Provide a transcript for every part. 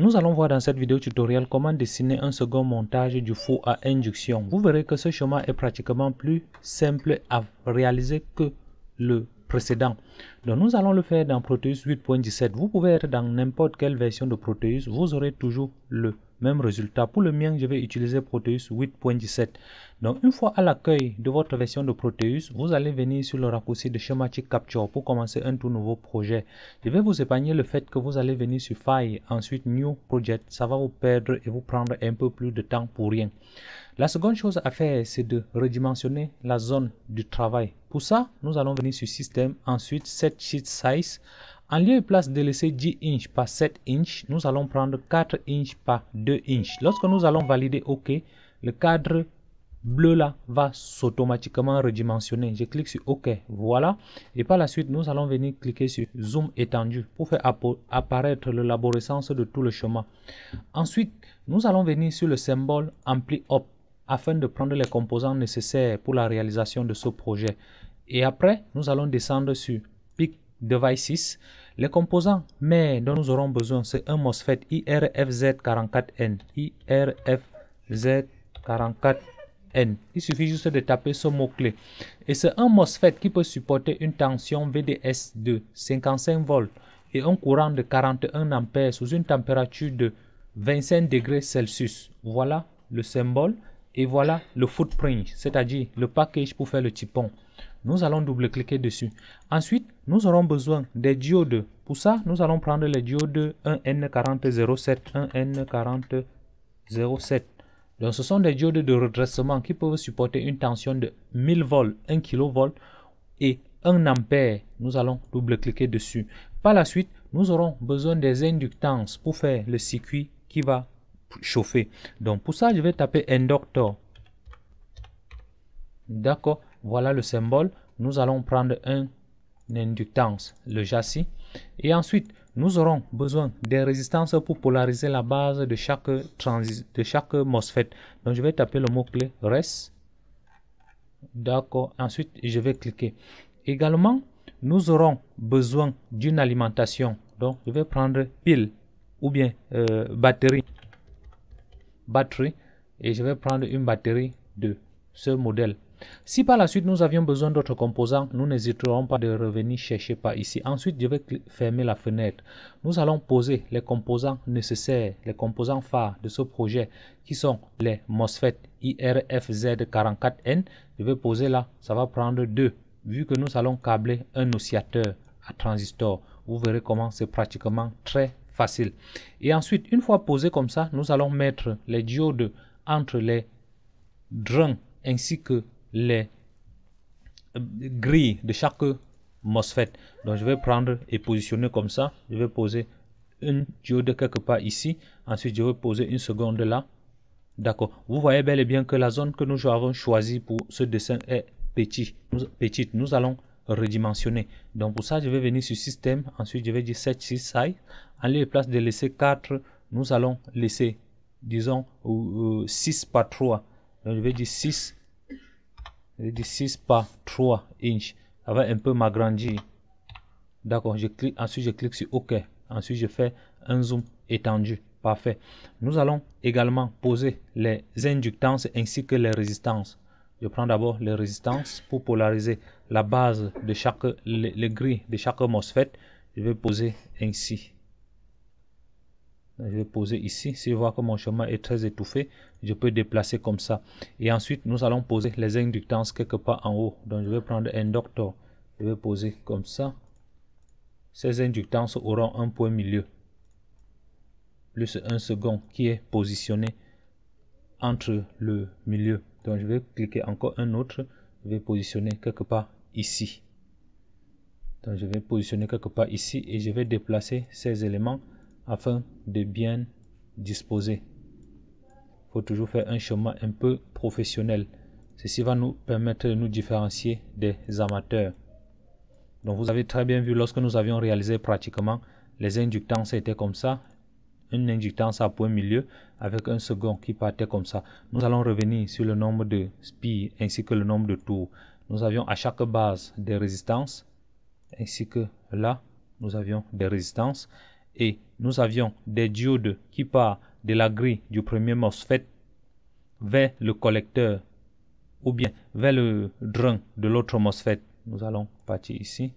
Nous allons voir dans cette vidéo tutoriel comment dessiner un second montage du faux à induction. Vous verrez que ce chemin est pratiquement plus simple à réaliser que le précédent. Donc nous allons le faire dans Proteus 8.17. Vous pouvez être dans n'importe quelle version de Proteus, vous aurez toujours le même résultat. Pour le mien, je vais utiliser Proteus 8.17. Donc, une fois à l'accueil de votre version de Proteus, vous allez venir sur le raccourci de Schematic Capture pour commencer un tout nouveau projet. Je vais vous épargner le fait que vous allez venir sur File, ensuite New Project. Ça va vous perdre et vous prendre un peu plus de temps pour rien. La seconde chose à faire, c'est de redimensionner la zone du travail. Pour ça, nous allons venir sur System, ensuite Set Sheet Size, en lieu et place de laisser 10 inches par 7 inches, nous allons prendre 4 inches par 2 inches. Lorsque nous allons valider OK, le cadre bleu là va s'automatiquement redimensionner. Je clique sur OK, voilà. Et par la suite, nous allons venir cliquer sur Zoom étendu pour faire apparaître l'aborescence de tout le chemin. Ensuite, nous allons venir sur le symbole Ampli Up afin de prendre les composants nécessaires pour la réalisation de ce projet. Et après, nous allons descendre sur devices, les composants mais dont nous aurons besoin, c'est un MOSFET IRFZ44N. IRFZ44N. Il suffit juste de taper ce mot-clé. Et c'est un MOSFET qui peut supporter une tension VDS de 55 volts et un courant de 41 ampères sous une température de 25 degrés Celsius. Voilà le symbole et voilà le footprint, c'est-à-dire le package pour faire le typon. Nous allons double-cliquer dessus. Ensuite, nous aurons besoin des diodes. Pour ça, nous allons prendre les diodes 1N4007, 1N4007. Donc, ce sont des diodes de redressement qui peuvent supporter une tension de 1000 volts, 1 kV et 1 ampère. Nous allons double-cliquer dessus. Par la suite, nous aurons besoin des inductances pour faire le circuit qui va chauffer. Donc, pour ça, je vais taper inductor. D'accord voilà le symbole. Nous allons prendre un, une inductance, le châssis. Et ensuite, nous aurons besoin des résistances pour polariser la base de chaque, de chaque MOSFET. Donc, je vais taper le mot-clé RES. D'accord. Ensuite, je vais cliquer. Également, nous aurons besoin d'une alimentation. Donc, je vais prendre pile ou bien euh, batterie. Batterie. Et je vais prendre une batterie de ce modèle. Si par la suite nous avions besoin d'autres composants, nous n'hésiterons pas de revenir chercher par ici. Ensuite, je vais fermer la fenêtre. Nous allons poser les composants nécessaires, les composants phares de ce projet qui sont les MOSFET IRFZ44N. Je vais poser là, ça va prendre deux vu que nous allons câbler un oscillateur à transistor. Vous verrez comment c'est pratiquement très facile. Et ensuite, une fois posé comme ça, nous allons mettre les diodes entre les drains ainsi que les euh, grilles de chaque MOSFET. Donc je vais prendre et positionner comme ça. Je vais poser une diode quelque part ici. Ensuite, je vais poser une seconde là. D'accord. Vous voyez bel et bien que la zone que nous avons choisie pour ce dessin est petite. Nous, petite. nous allons redimensionner. Donc pour ça, je vais venir sur système. Ensuite, je vais dire 6 size. En lieu de place de laisser 4, nous allons laisser, disons, 6 euh, par 3. Donc je vais dire 6 6 par 3 inch avec un peu m'agrandir d'accord je clique ensuite je clique sur ok ensuite je fais un zoom étendu parfait nous allons également poser les inductances ainsi que les résistances je prends d'abord les résistances pour polariser la base de chaque les, de chaque MOSFET je vais poser ainsi je vais poser ici. Si je vois que mon chemin est très étouffé, je peux déplacer comme ça. Et ensuite, nous allons poser les inductances quelque part en haut. Donc, je vais prendre un docteur. Je vais poser comme ça. Ces inductances auront un point milieu. Plus un second qui est positionné entre le milieu. Donc, je vais cliquer encore un autre. Je vais positionner quelque part ici. Donc, je vais positionner quelque part ici et je vais déplacer ces éléments afin de bien disposer. Il faut toujours faire un chemin un peu professionnel. Ceci va nous permettre de nous différencier des amateurs. Donc vous avez très bien vu lorsque nous avions réalisé pratiquement les inductances étaient comme ça. Une inductance à point milieu avec un second qui partait comme ça. Nous allons revenir sur le nombre de spires ainsi que le nombre de tours. Nous avions à chaque base des résistances ainsi que là nous avions des résistances et nous avions des diodes qui partent de la grille du premier MOSFET vers le collecteur ou bien vers le drain de l'autre MOSFET. Nous allons partir ici.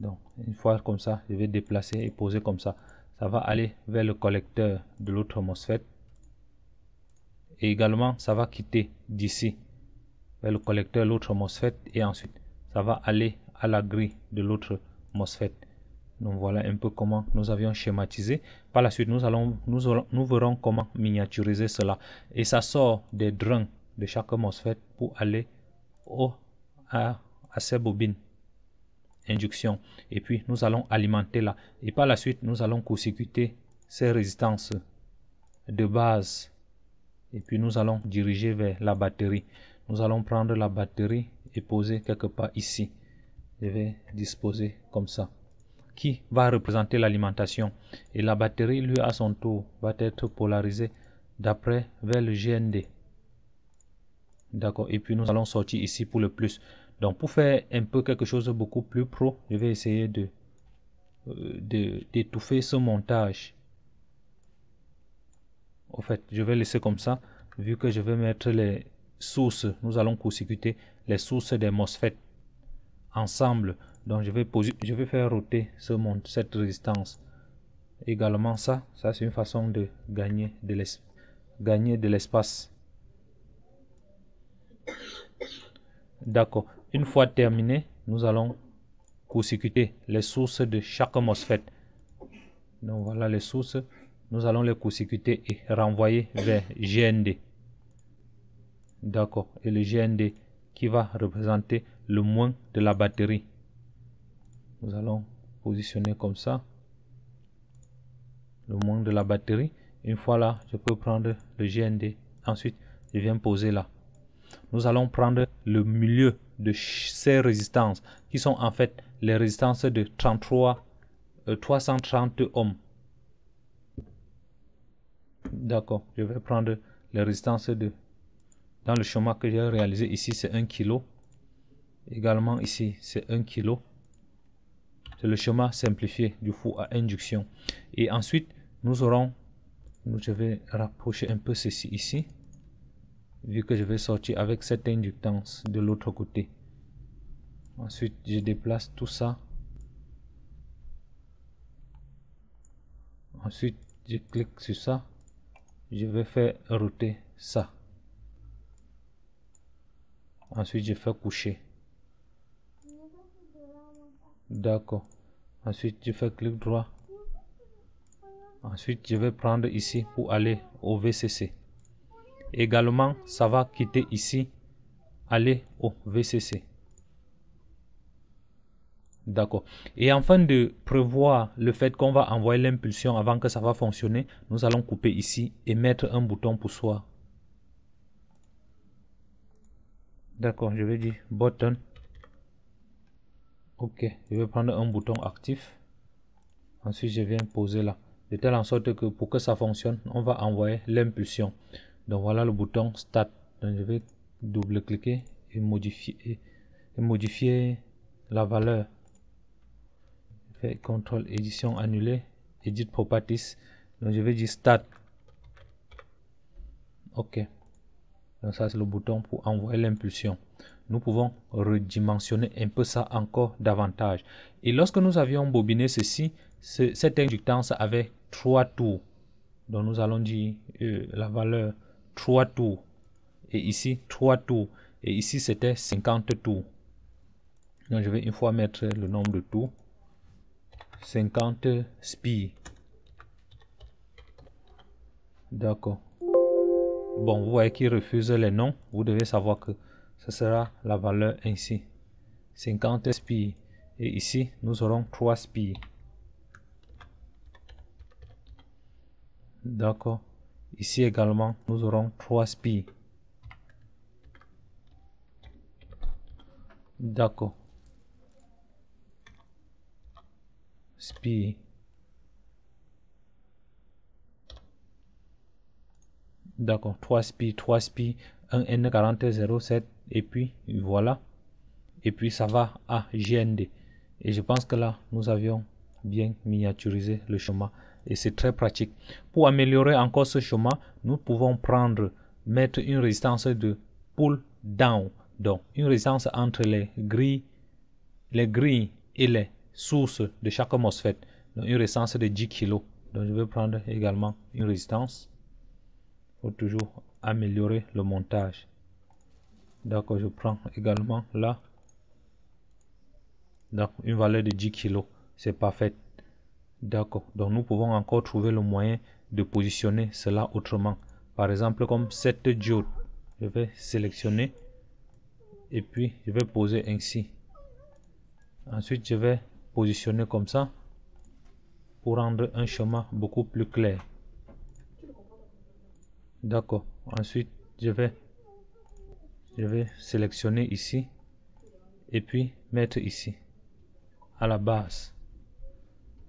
Donc, une fois comme ça, je vais déplacer et poser comme ça. Ça va aller vers le collecteur de l'autre MOSFET. Et également, ça va quitter d'ici vers le collecteur de l'autre MOSFET et ensuite, ça va aller à la grille de l'autre MOSFET. Donc voilà un peu comment nous avions schématisé. Par la suite, nous, allons, nous, verrons comment miniaturiser cela. Et ça sort des drains de chaque MOSFET pour aller au, à, à ces bobines induction. Et puis, nous allons alimenter là. Et par la suite, nous allons consécuter ces résistances de base. Et puis, nous allons diriger vers la batterie. Nous allons prendre la batterie et poser quelque part ici. Je vais disposer comme ça qui va représenter l'alimentation et la batterie lui à son tour va être polarisée d'après vers le GND. D'accord, et puis nous allons sortir ici pour le plus. Donc pour faire un peu quelque chose de beaucoup plus pro, je vais essayer de euh, d'étouffer ce montage. Au fait, je vais laisser comme ça, vu que je vais mettre les sources, nous allons consécuter les sources des MOSFET ensemble. Donc je vais, poser, je vais faire router ce monde, cette résistance. Également ça, ça c'est une façon de gagner de l'espace. D'accord. Une fois terminé, nous allons consécuter les sources de chaque MOSFET. Donc voilà les sources. Nous allons les consécuter et renvoyer vers GND. D'accord. Et le GND qui va représenter le moins de la batterie. Nous allons positionner comme ça le moins de la batterie. Une fois là, je peux prendre le GND. Ensuite, je viens poser là. Nous allons prendre le milieu de ces résistances qui sont en fait les résistances de 33 330 euh, ohms. D'accord, je vais prendre les résistances de dans le chemin que j'ai réalisé ici, c'est 1 kg. Également ici, c'est 1 kilo. C'est le schéma simplifié du four à induction. Et ensuite, nous aurons... Je vais rapprocher un peu ceci ici. Vu que je vais sortir avec cette inductance de l'autre côté. Ensuite, je déplace tout ça. Ensuite, je clique sur ça. Je vais faire router ça. Ensuite, je fais coucher. D'accord. Ensuite, je fais clic droit. Ensuite, je vais prendre ici pour aller au VCC. Également, ça va quitter ici, aller au VCC. D'accord. Et afin de prévoir le fait qu'on va envoyer l'impulsion avant que ça va fonctionner, nous allons couper ici et mettre un bouton pour soi D'accord, je vais dire button. Ok, je vais prendre un bouton actif. Ensuite, je viens poser là. De telle en sorte que pour que ça fonctionne, on va envoyer l'impulsion. Donc voilà le bouton Start. Donc je vais double-cliquer et modifier, et, modifier la valeur. Je fais CTRL édition annulée, Edit Properties. Donc je vais dire Start. Ok. Donc ça, c'est le bouton pour envoyer l'impulsion. Nous pouvons redimensionner un peu ça encore davantage. Et lorsque nous avions bobiné ceci, cette inductance avait trois tours. Donc nous allons dire euh, la valeur 3 tours. Et ici, 3 tours. Et ici, c'était 50 tours. Donc je vais une fois mettre le nombre de tours. 50 spi. D'accord. Bon, vous voyez qu'il refuse les noms. Vous devez savoir que ce sera la valeur ainsi. 50 SPI. Et ici, nous aurons 3 SPI. D'accord. Ici également, nous aurons 3 spies. D'accord. SPI. D'accord, 3 spi, 3 spi, 1 n 4007 et puis voilà. Et puis ça va à GND. Et je pense que là, nous avions bien miniaturisé le chemin. Et c'est très pratique. Pour améliorer encore ce chemin, nous pouvons prendre, mettre une résistance de pull down. Donc, une résistance entre les grilles, les grilles et les sources de chaque MOSFET. Donc, une résistance de 10 kg. Donc, je vais prendre également une résistance toujours améliorer le montage d'accord je prends également là donc une valeur de 10 kg c'est parfait d'accord donc nous pouvons encore trouver le moyen de positionner cela autrement par exemple comme cette diode je vais sélectionner et puis je vais poser ainsi ensuite je vais positionner comme ça pour rendre un chemin beaucoup plus clair d'accord ensuite je vais je vais sélectionner ici et puis mettre ici à la base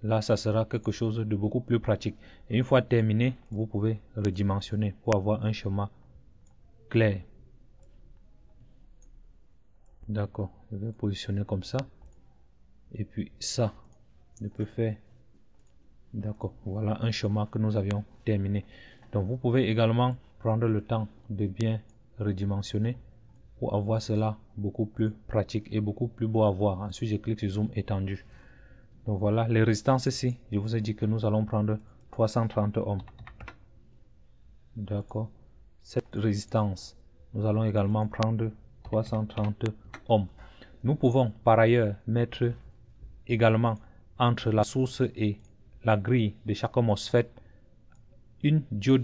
là ça sera quelque chose de beaucoup plus pratique une fois terminé vous pouvez redimensionner pour avoir un chemin clair d'accord je vais positionner comme ça et puis ça je peux faire d'accord voilà un chemin que nous avions terminé donc vous pouvez également prendre le temps de bien redimensionner pour avoir cela beaucoup plus pratique et beaucoup plus beau à voir. Ensuite, hein, je clique sur zoom étendu. Donc voilà, les résistances ici, je vous ai dit que nous allons prendre 330 ohms. D'accord. Cette résistance, nous allons également prendre 330 ohms. Nous pouvons par ailleurs mettre également entre la source et la grille de chaque MOSFET une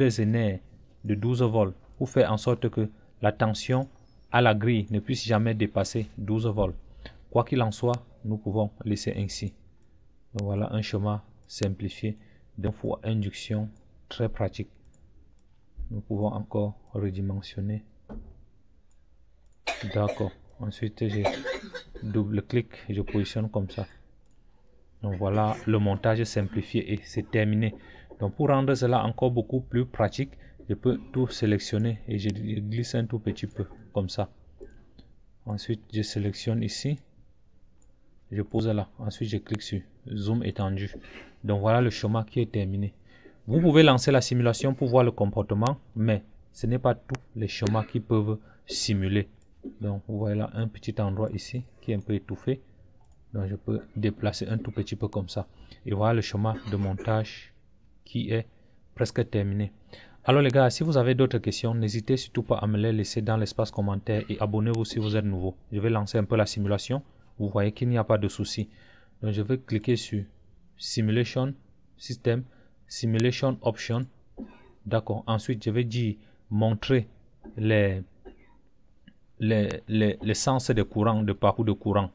zener de 12 volts pour faire en sorte que la tension à la grille ne puisse jamais dépasser 12 volts. Quoi qu'il en soit, nous pouvons laisser ainsi. voilà un chemin simplifié d'un four induction très pratique. Nous pouvons encore redimensionner. D'accord. Ensuite, je double clic et je positionne comme ça. Donc voilà le montage simplifié et c'est terminé. Donc pour rendre cela encore beaucoup plus pratique, je peux tout sélectionner et je glisse un tout petit peu comme ça. Ensuite, je sélectionne ici. Je pose là. Ensuite, je clique sur zoom étendu. Donc voilà le chemin qui est terminé. Vous pouvez lancer la simulation pour voir le comportement, mais ce n'est pas tous les chemins qui peuvent simuler. Donc vous voyez là un petit endroit ici qui est un peu étouffé. Donc je peux déplacer un tout petit peu comme ça. Et voilà le chemin de montage qui est presque terminé. Alors les gars, si vous avez d'autres questions, n'hésitez surtout pas à me les laisser dans l'espace commentaire et abonnez-vous si vous êtes nouveau. Je vais lancer un peu la simulation. Vous voyez qu'il n'y a pas de souci. Donc je vais cliquer sur Simulation, System, Simulation Option. D'accord. Ensuite, je vais dire montrer les, les, sens de courant de parcours de courant.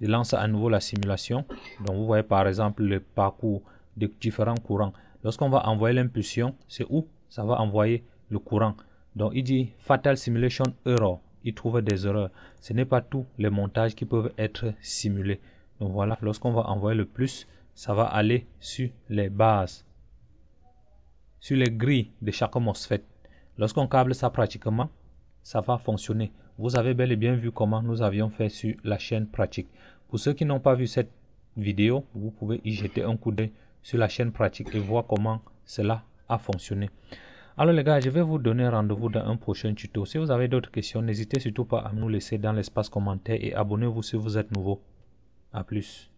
Je lance à nouveau la simulation. Donc vous voyez par exemple le parcours des différents courants. Lorsqu'on va envoyer l'impulsion, c'est où ça va envoyer le courant. Donc il dit Fatal Simulation Error. Il trouve des erreurs. Ce n'est pas tous les montages qui peuvent être simulés. Donc voilà, lorsqu'on va envoyer le plus, ça va aller sur les bases, sur les grilles de chaque MOSFET. Lorsqu'on câble ça pratiquement, ça va fonctionner. Vous avez bel et bien vu comment nous avions fait sur la chaîne pratique. Pour ceux qui n'ont pas vu cette vidéo, vous pouvez y jeter un coup d'œil sur la chaîne pratique et voir comment cela a fonctionné. Alors les gars, je vais vous donner rendez-vous dans un prochain tuto. Si vous avez d'autres questions, n'hésitez surtout pas à nous laisser dans l'espace commentaire et abonnez-vous si vous êtes nouveau. A plus.